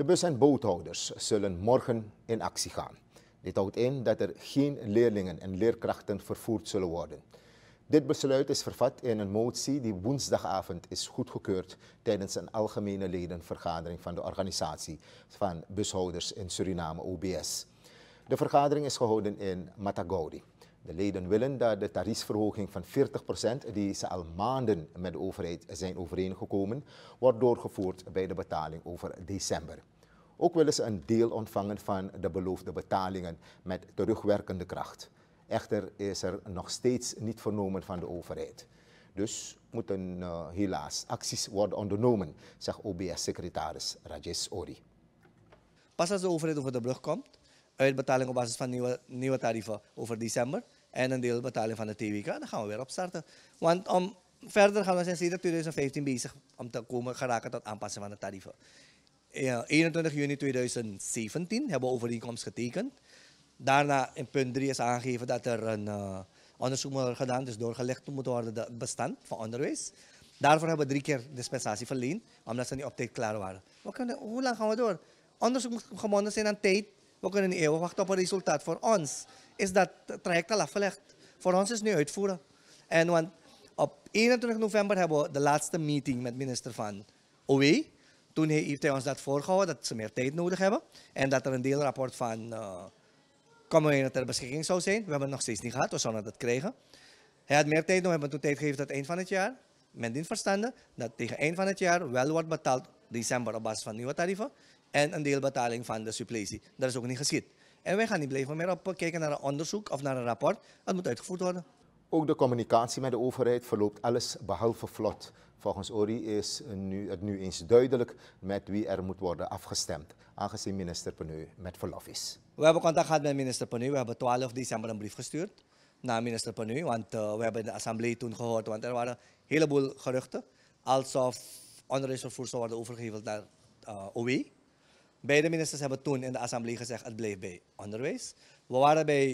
De bus- en boothouders zullen morgen in actie gaan. Dit houdt in dat er geen leerlingen en leerkrachten vervoerd zullen worden. Dit besluit is vervat in een motie die woensdagavond is goedgekeurd tijdens een algemene ledenvergadering van de organisatie van bushouders in Suriname OBS. De vergadering is gehouden in Matagauri. De leden willen dat de tariefsverhoging van 40%, die ze al maanden met de overheid zijn overeengekomen, wordt doorgevoerd bij de betaling over december. Ook willen ze een deel ontvangen van de beloofde betalingen met terugwerkende kracht. Echter is er nog steeds niet vernomen van de overheid. Dus moeten uh, helaas acties worden ondernomen, zegt OBS-secretaris Rajesh Ori. Pas als de overheid over de brug komt, uitbetaling op basis van nieuwe, nieuwe tarieven over december. En een deel betaling van de TWK. Dan gaan we weer opstarten. Want om, verder gaan we sinds 2015 bezig om te komen geraken tot aanpassen van de tarieven. Ja, 21 juni 2017 hebben we overeenkomst getekend. Daarna in punt 3 is aangegeven dat er een eh, onderzoek moet worden gedaan, dus doorgelegd moet worden het bestand van onderwijs. Daarvoor hebben we drie keer dispensatie verleend, omdat ze niet op tijd klaar waren. hoe lang gaan we door? Onderzoek moet gebonden zijn aan tijd we kunnen niet eeuwig wachten op een resultaat. Voor ons is dat traject al afgelegd. Voor ons is het nu uitvoeren. En want op 21 november hebben we de laatste meeting met minister Van Oe. Toen heeft hij ons dat voorgehouden, dat ze meer tijd nodig hebben. En dat er een deelrapport van uh, eh, ter beschikking zou zijn. We hebben het nog steeds niet gehad, we zouden dat krijgen. Hij had meer tijd nodig, hebben toen tijd gegeven tot eind van het jaar. Met dient dat tegen eind van het jaar wel wordt betaald, december op basis van nieuwe tarieven. En een deelbetaling van de suppletie. Dat is ook niet geschied. En wij gaan niet blijven meer op kijken naar een onderzoek of naar een rapport. Dat moet uitgevoerd worden. Ook de communicatie met de overheid verloopt alles behalve vlot. Volgens ORI is nu, het nu eens duidelijk met wie er moet worden afgestemd, aangezien minister Peneu met verlof is. We hebben contact gehad met minister Penu. We hebben 12 december een brief gestuurd naar minister Penu, want eh, we hebben de assemblee toen gehoord, want er waren een heleboel geruchten alsof onderwijsvervoer zou worden overgeheveld naar uh, eh, OE. Beide ministers hebben toen in de assemblee gezegd, het bleef bij onderwijs. We waren bij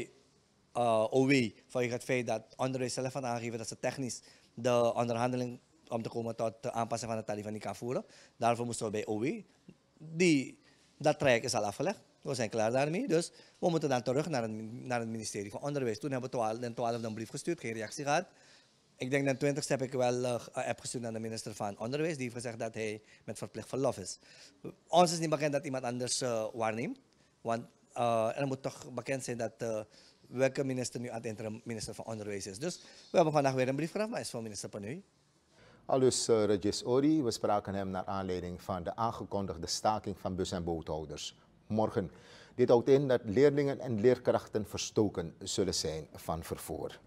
uh, eh, OW vanwege het feit dat onderwijs zelf had aangegeven dat ze technisch de onderhandeling om te komen tot de aanpassing van de tarieven niet kan voeren. Daarvoor moesten we bij OW. Die, dat traject is al afgelegd. We zijn klaar daarmee. Dus we moeten dan terug naar het, naar het ministerie van Onderwijs. Toen hebben we 12, de 12 een brief gestuurd, geen reactie gehad. Ik denk dat 20 heb ik wel uh, eh, heb eh, gestuurd aan de minister van Onderwijs. Die heeft gezegd dat hij met verplicht verlof is. Ons is niet bekend dat iemand anders uh, waarneemt. Want uh, er moet toch bekend zijn dat welke minister nu aan het interim minister van Onderwijs is. Dus we hebben vandaag weer een brief gehad, maar is van minister Panu. Alus uh, Regis Ori, we spraken hem naar aanleiding van de aangekondigde staking van bus- en boothouders. Morgen. Dit houdt in dat leerlingen en leerkrachten verstoken zullen zijn van vervoer.